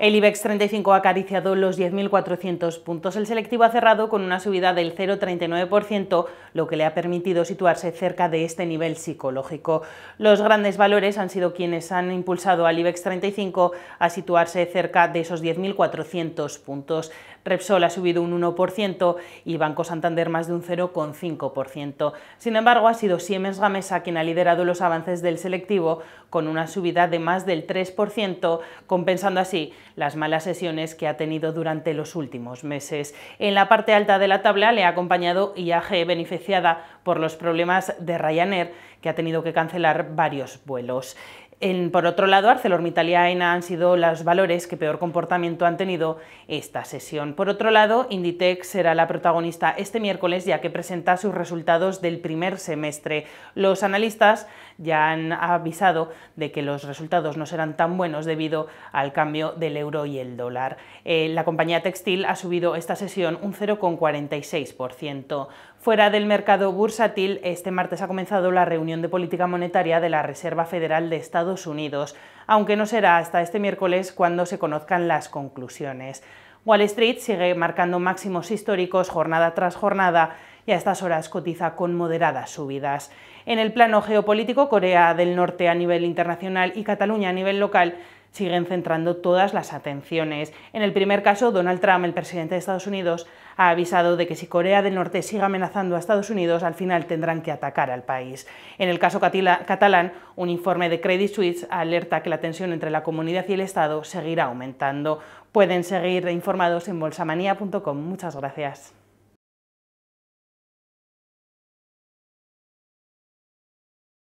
El IBEX 35 ha acariciado los 10.400 puntos. El selectivo ha cerrado con una subida del 0,39%, lo que le ha permitido situarse cerca de este nivel psicológico. Los grandes valores han sido quienes han impulsado al IBEX 35 a situarse cerca de esos 10.400 puntos. Repsol ha subido un 1% y Banco Santander más de un 0,5%. Sin embargo, ha sido Siemens Gamesa quien ha liderado los avances del selectivo con una subida de más del 3%, compensando así las malas sesiones que ha tenido durante los últimos meses. En la parte alta de la tabla le ha acompañado IAG beneficiada por los problemas de Ryanair, que ha tenido que cancelar varios vuelos. En, por otro lado, ArcelorMittal y AENA han sido los valores que peor comportamiento han tenido esta sesión. Por otro lado, Inditex será la protagonista este miércoles ya que presenta sus resultados del primer semestre. Los analistas ya han avisado de que los resultados no serán tan buenos debido al cambio del euro y el dólar. Eh, la compañía textil ha subido esta sesión un 0,46%. Fuera del mercado bursátil, este martes ha comenzado la reunión de política monetaria de la Reserva Federal de Estados Unidos, aunque no será hasta este miércoles cuando se conozcan las conclusiones. Wall Street sigue marcando máximos históricos jornada tras jornada y a estas horas cotiza con moderadas subidas. En el plano geopolítico, Corea del Norte a nivel internacional y Cataluña a nivel local siguen centrando todas las atenciones. En el primer caso, Donald Trump, el presidente de Estados Unidos, ha avisado de que si Corea del Norte sigue amenazando a Estados Unidos, al final tendrán que atacar al país. En el caso catalán, un informe de Credit Suisse alerta que la tensión entre la comunidad y el Estado seguirá aumentando. Pueden seguir informados en bolsamanía.com. Muchas gracias.